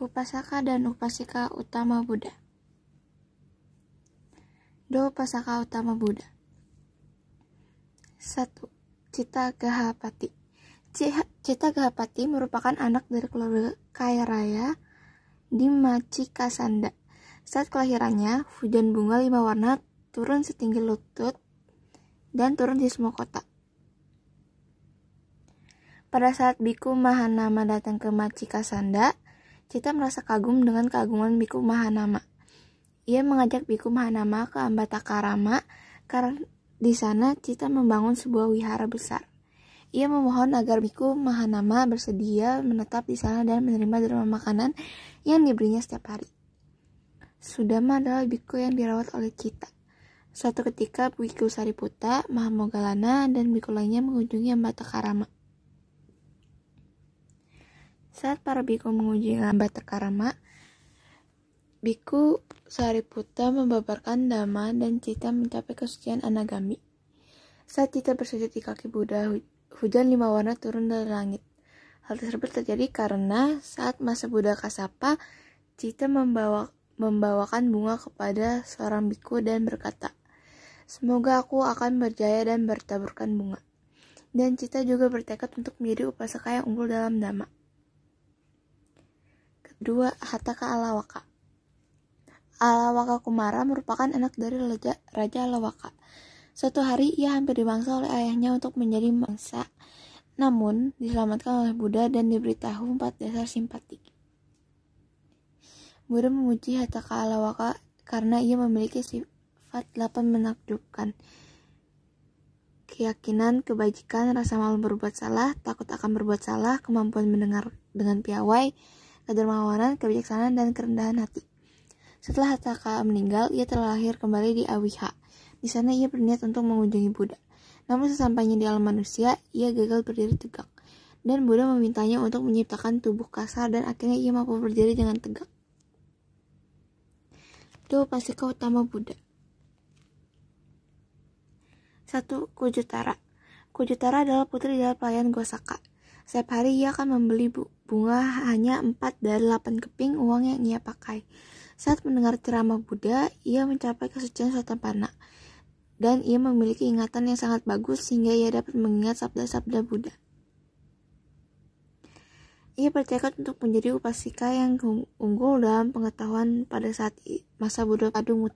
Upasaka dan Upasika Utama Buddha. Do Upasaka Utama Buddha. Satu Cita Gahapati. Cita Gahapati merupakan anak dari keluarga kaya raya di Macika Saat kelahirannya, hujan bunga lima warna turun setinggi lutut dan turun di semua kota. Pada saat Biku Mahanama datang ke Macika Sanda, Cita merasa kagum dengan keagungan Biku Mahanama. Ia mengajak Biku Mahanama ke Ambatakarama karena di sana Cita membangun sebuah wihara besar. Ia memohon agar Biku Mahanama bersedia menetap di sana dan menerima derma makanan yang diberinya setiap hari. Sudama adalah biku yang dirawat oleh Cita. Suatu ketika Biku Sariputa, Mahamogalana, dan biku lainnya mengunjungi Ambatakarama. Karama. Saat para biku menguji lambat terkarama, biku Sariputa membabarkan Dhamma dan Cita mencapai kesucian Anagami. Saat Cita bersujud di kaki Buddha, hujan lima warna turun dari langit. Hal tersebut terjadi karena saat masa Buddha Kasapa, Cita membawa, membawakan bunga kepada seorang biku dan berkata, Semoga aku akan berjaya dan bertaburkan bunga. Dan Cita juga bertekad untuk menjadi upasaka yang unggul dalam damak. 2. Hataka Alawaka Alawaka Kumara merupakan anak dari Raja, Raja Alawaka. Suatu hari ia hampir dibangsa oleh ayahnya untuk menjadi mangsa, namun diselamatkan oleh Buddha dan diberitahu empat dasar simpatik. Buddha memuji Hataka Alawaka karena ia memiliki sifat delapan menakjubkan. Keyakinan, kebajikan, rasa malu berbuat salah, takut akan berbuat salah, kemampuan mendengar dengan piawai, kedermawanan, kebijaksanaan, dan kerendahan hati. Setelah Hataka meninggal, ia terlahir kembali di Awiha. Di sana ia berniat untuk mengunjungi Buddha. Namun sesampainya di alam manusia, ia gagal berdiri tegak. Dan Buddha memintanya untuk menciptakan tubuh kasar dan akhirnya ia mampu berdiri dengan tegak. Dua pasika utama Buddha. Satu Kujutara. Kujutara adalah putri dari pelayan Gosaka. Setiap hari ia akan membeli bunga hanya 4 dari 8 keping uang yang ia pakai. Saat mendengar ceramah Buddha, ia mencapai kesucian Sotapanna. Dan ia memiliki ingatan yang sangat bagus sehingga ia dapat mengingat sabda-sabda Buddha. Ia bertekad untuk menjadi upasika yang unggul dalam pengetahuan pada saat masa Buddha Padung